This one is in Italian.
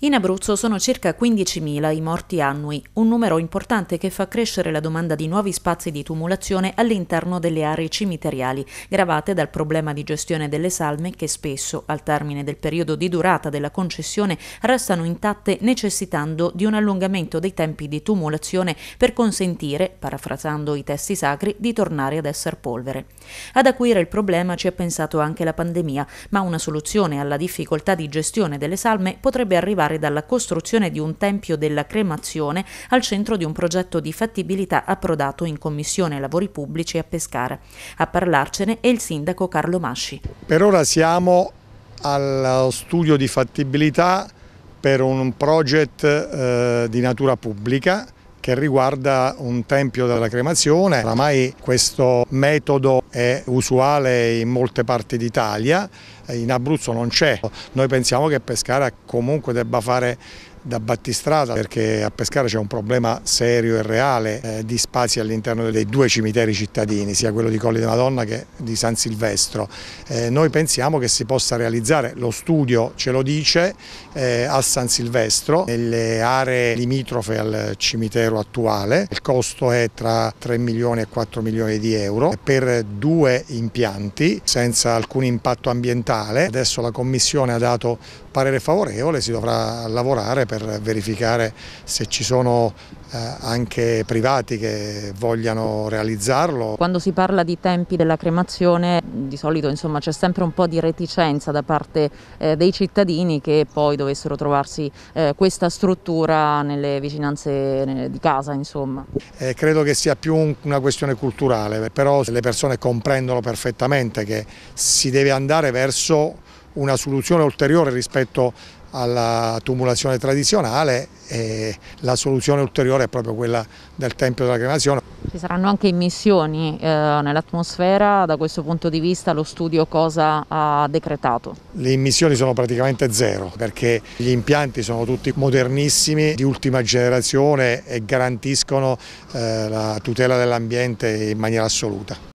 In Abruzzo sono circa 15.000 i morti annui, un numero importante che fa crescere la domanda di nuovi spazi di tumulazione all'interno delle aree cimiteriali, gravate dal problema di gestione delle salme che spesso, al termine del periodo di durata della concessione, restano intatte necessitando di un allungamento dei tempi di tumulazione per consentire, parafrasando i testi sacri, di tornare ad essere polvere. Ad acuire il problema ci ha pensato anche la pandemia, ma una soluzione alla difficoltà di gestione delle salme potrebbe arrivare particolare dalla costruzione di un tempio della cremazione al centro di un progetto di fattibilità approdato in Commissione Lavori Pubblici a Pescara. A parlarcene è il sindaco Carlo Masci. Per ora siamo allo studio di fattibilità per un project eh, di natura pubblica che riguarda un tempio della cremazione. Oramai questo metodo è usuale in molte parti d'Italia, in Abruzzo non c'è. Noi pensiamo che Pescara comunque debba fare da battistrada perché a Pescara c'è un problema serio e reale eh, di spazi all'interno dei due cimiteri cittadini, sia quello di Colli di Madonna che di San Silvestro. Eh, noi pensiamo che si possa realizzare, lo studio ce lo dice, eh, a San Silvestro, nelle aree limitrofe al cimitero attuale. Il costo è tra 3 milioni e 4 milioni di euro per due impianti senza alcun impatto ambientale. Adesso la Commissione ha dato parere favorevole, si dovrà lavorare per per verificare se ci sono eh, anche privati che vogliano realizzarlo. Quando si parla di tempi della cremazione di solito c'è sempre un po' di reticenza da parte eh, dei cittadini che poi dovessero trovarsi eh, questa struttura nelle vicinanze eh, di casa. Insomma. Eh, credo che sia più un, una questione culturale, però le persone comprendono perfettamente che si deve andare verso una soluzione ulteriore rispetto alla tumulazione tradizionale e la soluzione ulteriore è proprio quella del tempio della cremazione. Ci saranno anche emissioni eh, nell'atmosfera, da questo punto di vista lo studio cosa ha decretato? Le emissioni sono praticamente zero perché gli impianti sono tutti modernissimi, di ultima generazione e garantiscono eh, la tutela dell'ambiente in maniera assoluta.